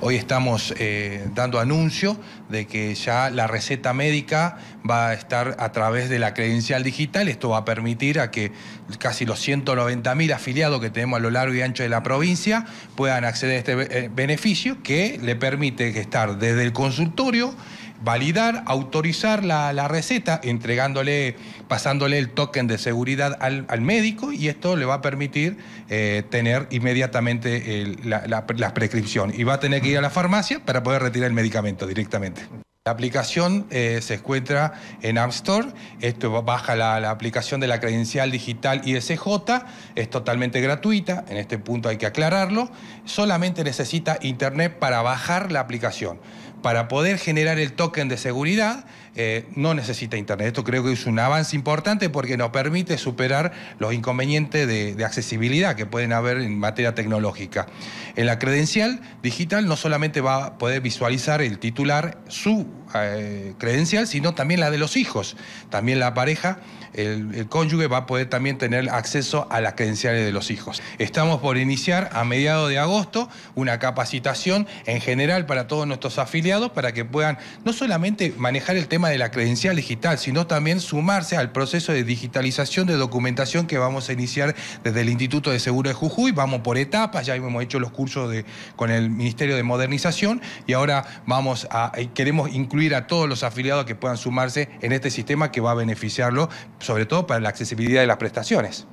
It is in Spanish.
Hoy estamos eh, dando anuncio de que ya la receta médica va a estar a través de la credencial digital. Esto va a permitir a que casi los 190.000 afiliados que tenemos a lo largo y ancho de la provincia puedan acceder a este eh, beneficio que le permite estar desde el consultorio validar, autorizar la, receta, entregándole, pasándole el token de seguridad al, médico y esto le va a permitir eh, tener inmediatamente la, prescripción. Y va a tener que ir a la farmacia para poder retirar el medicamento directamente. La aplicación eh, se encuentra en App Store. Esto baja la, la, aplicación de la credencial digital ISJ. Es totalmente gratuita. En este punto hay que aclararlo. Solamente necesita internet para bajar la aplicación para poder generar el token de seguridad, eh, no necesita Internet. Esto creo que es un avance importante porque nos permite superar los inconvenientes de, de, accesibilidad que pueden haber en materia tecnológica. En la credencial digital no solamente va a poder visualizar el titular su eh, credencial, sino también la de los hijos. También la pareja, el, cónyuge va a poder también tener acceso a las credenciales de los hijos. Estamos por iniciar a mediados de agosto una capacitación en general para todos nuestros afiliados para que puedan no solamente manejar el tema de la credencial digital, sino también sumarse al proceso de digitalización de documentación que vamos a iniciar desde el Instituto de Seguro de Jujuy. Vamos por etapas, ya hemos hecho los cursos de, con el Ministerio de Modernización y ahora vamos a, eh, queremos incluir incluir a todos los afiliados que puedan sumarse en este sistema que va a beneficiarlo, sobre todo para la accesibilidad de las prestaciones.